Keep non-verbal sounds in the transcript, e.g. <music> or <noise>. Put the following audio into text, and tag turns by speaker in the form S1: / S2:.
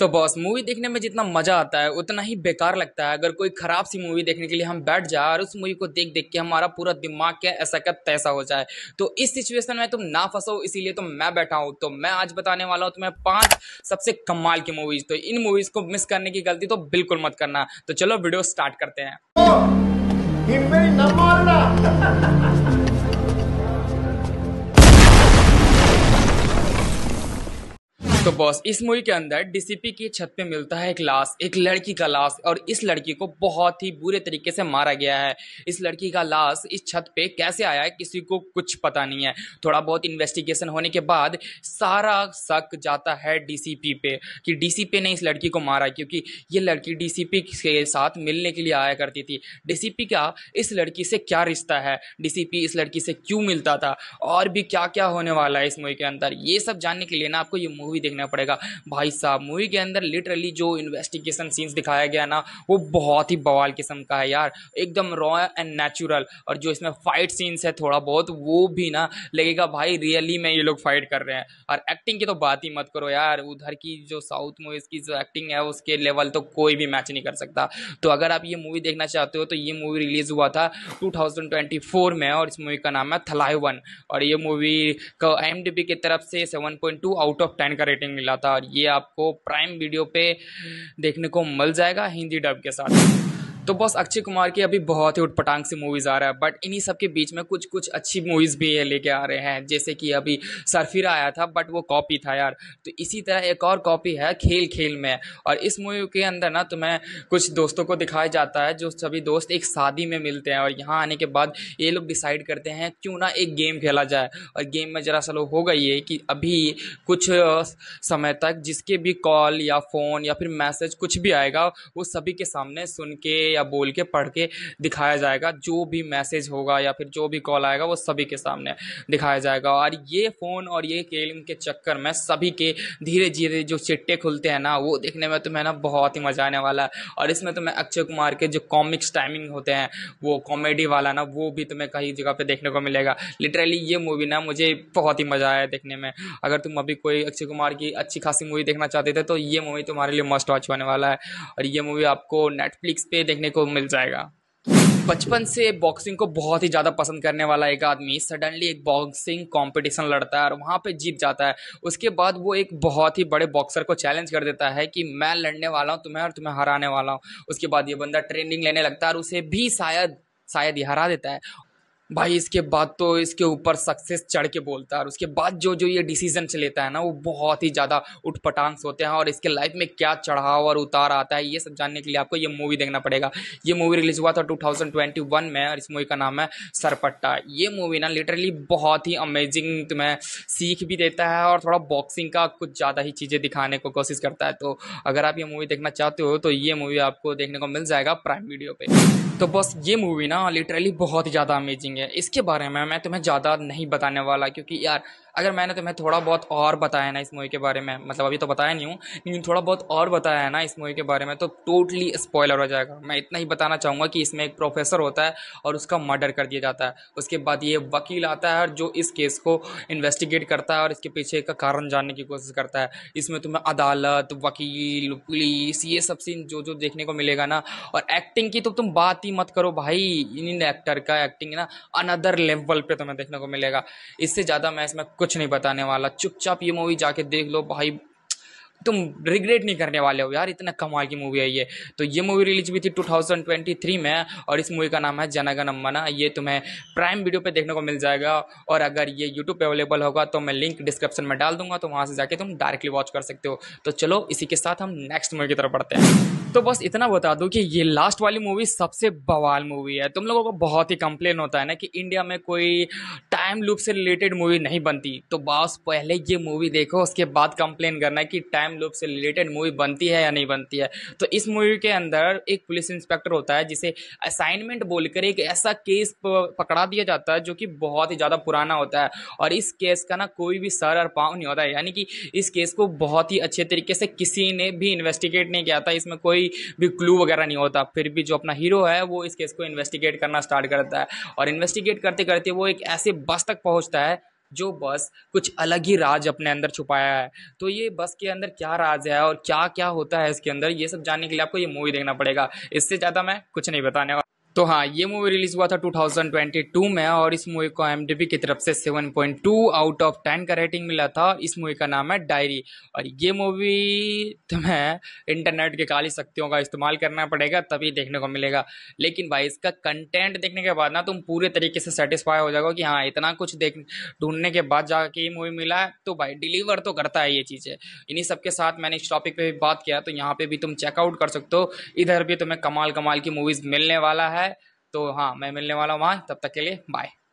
S1: तो boss movie देखने में जितना मज़ा आता है उतना ही बेकार लगता है अगर कोई ख़राब सी मूवी देखने के लिए हम बैठ जाए और उस मूवी को देख देख के हमारा पूरा दिमाग क्या ऐसा क्या तैसा हो जाए तो इस सिचुएशन में तुम ना फंसो इसीलिए तो मैं बैठा हूँ तो मैं आज बताने वाला हूँ तुम्हें पाँच सबसे कमाल की मूवीज़ तो इन मूवीज़ को मिस करने की गलती तो बिल्कुल मत करना तो चलो वीडियो स्टार्ट करते हैं <laughs> तो बॉस इस मूवी के अंदर डीसीपी की छत पे मिलता है एक लाश एक लड़की का लाश और इस लड़की को बहुत ही बुरे तरीके से मारा गया है इस लड़की का लाश इस छत पे कैसे आया है किसी को कुछ पता नहीं है थोड़ा बहुत इन्वेस्टिगेशन होने के बाद सारा शक जाता है डीसीपी पे कि डीसीपी ने इस लड़की को मारा क्योंकि ये लड़की डीसीपी के साथ मिलने के लिए आया करती थी डीसीपी का इस लड़की से क्या रिश्ता है डीसीपी इस लड़की से क्यों मिलता था और भी क्या क्या होने वाला है इस मूवी के अंदर ये सब जानने के लिए ना आपको ये मूवी देखना देखना पड़ेगा भाई साहब मूवी के अंदर लिटरली जो इन्वेस्टिगेशन सीन्स दिखाया गया ना वो बहुत ही बवाल किस्म का है यार एकदम रॉ एंड नेचुरल और जो इसमें फाइट सीन्स है थोड़ा बहुत वो भी ना लगेगा भाई रियली में ये लोग फाइट कर रहे हैं और एक्टिंग की तो बात ही मत करो यार उधर की जो साउथ मूवीज़ की जो एक्टिंग है उसके लेवल तो कोई भी मैच नहीं कर सकता तो अगर आप ये मूवी देखना चाहते हो तो ये मूवी रिलीज़ हुआ था 2024 में और इस मूवी का नाम है थलाई वन और ये मूवी का एम की तरफ से 7.2 आउट ऑफ 10 का रेटिंग देखने को मिला था और ये आपको प्राइम वीडियो पे देखने को मिल जाएगा हिंदी डब के साथ तो बस अक्षय कुमार की अभी बहुत ही उटपटांग सी मूवीज़ आ रहा है बट इन्हीं सब के बीच में कुछ कुछ अच्छी मूवीज़ भी लेके आ रहे हैं जैसे कि अभी सरफिरा आया था बट वो कॉपी था यार तो इसी तरह एक और कॉपी है खेल खेल में और इस मूवी के अंदर ना तुम्हें कुछ दोस्तों को दिखाया जाता है जो सभी दोस्त एक शादी में मिलते हैं और यहाँ आने के बाद ये लोग डिसाइड करते हैं क्यों ना एक गेम खेला जाए और गेम में जरा सा हो गई है कि अभी कुछ समय तक जिसके भी कॉल या फ़ोन या फिर मैसेज कुछ भी आएगा वो सभी के सामने सुन के या बोल के पढ़ के दिखाया जाएगा जो भी मैसेज होगा या फिर जो भी कॉल आएगा वो सभी के सामने दिखाया जाएगा और ये फ़ोन और ये गेम के चक्कर में सभी के धीरे धीरे जो चिट्टे खुलते हैं ना वो देखने में तुम्हें ना बहुत ही मज़ा आने वाला है और इसमें तुम्हें अक्षय कुमार के जो कॉमिक्स टाइमिंग होते हैं वो कॉमेडी वाला ना वो भी तुम्हें कहीं जगह पर देखने को मिलेगा लिटरली ये मूवी ना मुझे बहुत ही मज़ा आया देखने में अगर तुम अभी कोई अक्षय कुमार की अच्छी खासी मूवी देखना चाहते थे तो ये मूवी तुम्हारे लिए मस्ट वॉच होने वाला है और ये मूवी आपको नेटफ्लिक्स पे देखने देखने को मिल जाएगा बचपन से बॉक्सिंग को बहुत ही ज़्यादा पसंद करने वाला एक आदमी सडनली एक बॉक्सिंग कंपटीशन लड़ता है और वहाँ पे जीत जाता है उसके बाद वो एक बहुत ही बड़े बॉक्सर को चैलेंज कर देता है कि मैं लड़ने वाला हूँ तुम्हें और तुम्हें हराने वाला हूँ उसके बाद ये बंदा ट्रेनिंग लेने लगता है और उसे भी शायद शायद ये हरा देता है भाई इसके बाद तो इसके ऊपर सक्सेस चढ़ के बोलता है और उसके बाद जो जो ये डिसीजन लेता है ना वो बहुत ही ज़्यादा उठपटांग होते हैं और इसके लाइफ में क्या चढ़ाव और उतार आता है ये सब जानने के लिए आपको ये मूवी देखना पड़ेगा ये मूवी रिलीज हुआ था 2021 में और इस मूवी का नाम है सरपट्टा ये मूवी ना लिटरली बहुत ही अमेजिंग तुम्हें सीख भी देता है और थोड़ा बॉक्सिंग का कुछ ज़्यादा ही चीज़ें दिखाने को कोशिश करता है तो अगर आप ये मूवी देखना चाहते हो तो ये मूवी आपको देखने को मिल जाएगा प्राइम वीडियो पर तो बस ये मूवी ना लिटरली बहुत ही ज़्यादा अमेजिंग है इसके बारे में मैं तुम्हें ज़्यादा नहीं बताने वाला क्योंकि यार अगर मैंने तुम्हें थोड़ा बहुत और बताया ना इस मूवी के बारे में मतलब अभी तो बताया नहीं हूँ लेकिन थोड़ा बहुत और बताया है ना इस मूवी के बारे में तो टोटली स्पॉयलर हो जाएगा मैं इतना ही बताना चाहूँगा कि इसमें एक प्रोफेसर होता है और उसका मर्डर कर दिया जाता है उसके बाद ये वकील आता है और जो इस केस को इन्वेस्टिगेट करता है और इसके पीछे का कारण जानने की कोशिश करता है इसमें तुम्हें अदालत वकील पुलिस ये सब सीन जो जो देखने को मिलेगा ना और एक्टिंग की तो तुम बात ही मत करो भाई इन एक्टर का एक्टिंग ना अनदर लेवल पर तुम्हें देखने को मिलेगा इससे ज़्यादा मैं इसमें कुछ कुछ नहीं बताने वाला चुपचाप ये मूवी जाके देख लो भाई तुम रिग्रेट नहीं करने वाले हो यार इतना कमाल की मूवी है ये तो ये मूवी रिलीज हुई थी 2023 में और इस मूवी का नाम है जनागन मना ये तुम्हें प्राइम वीडियो पे देखने को मिल जाएगा और अगर ये यूट्यूब पे अवेलेबल होगा तो मैं लिंक डिस्क्रिप्शन में डाल दूंगा तो वहाँ से जाके तुम डायरेक्टली वॉच कर सकते हो तो चलो इसी के साथ हम नेक्स्ट मूवी की तरफ पढ़ते हैं तो बस इतना बता दूँ कि ये लास्ट वाली मूवी सबसे बवाल मूवी है तुम लोगों को बहुत ही कंप्लेन होता है ना कि इंडिया में कोई टाइम लूप से रिलेटेड मूवी नहीं बनती तो बस पहले ये मूवी देखो उसके बाद कंप्लेन करना है कि टाइम क्राइम लूप से रिलेटेड मूवी बनती है या नहीं बनती है तो इस मूवी के अंदर एक पुलिस इंस्पेक्टर होता है जिसे असाइनमेंट बोलकर एक ऐसा केस पकड़ा दिया जाता है जो कि बहुत ही ज़्यादा पुराना होता है और इस केस का ना कोई भी सर और पाँव नहीं होता है यानी कि इस केस को बहुत ही अच्छे तरीके से किसी ने भी इन्वेस्टिगेट नहीं किया था इसमें कोई भी क्लू वगैरह नहीं होता फिर भी जो अपना हीरो है वो इस केस को इन्वेस्टिगेट करना स्टार्ट करता है और इन्वेस्टिगेट करते करते वो एक ऐसे बस तक पहुँचता है जो बस कुछ अलग ही राज अपने अंदर छुपाया है तो ये बस के अंदर क्या राज है और क्या क्या होता है इसके अंदर ये सब जानने के लिए आपको ये मूवी देखना पड़ेगा इससे ज़्यादा मैं कुछ नहीं बताने वाला तो हाँ ये मूवी रिलीज हुआ था 2022 में और इस मूवी को एम की तरफ से 7.2 आउट ऑफ 10 का रेटिंग मिला था इस मूवी का नाम है डायरी और ये मूवी तुम्हें इंटरनेट के काली शक्तियों का इस्तेमाल करना पड़ेगा तभी देखने को मिलेगा लेकिन भाई इसका कंटेंट देखने के बाद ना तुम पूरे तरीके से सेटिस्फाई हो जाओगे कि हाँ इतना कुछ देख ढूंढने के बाद जाके ये मूवी मिला है तो भाई डिलीवर तो करता है ये चीज़ें इन्हीं सब के साथ मैंने इस टॉपिक पर भी बात किया तो यहाँ पर भी तुम चेकआउट कर सकते हो इधर भी तुम्हें कमाल कमाल की मूवीज़ मिलने वाला है है तो हाँ मैं मिलने वाला हूँ वहाँ तब तक के लिए बाय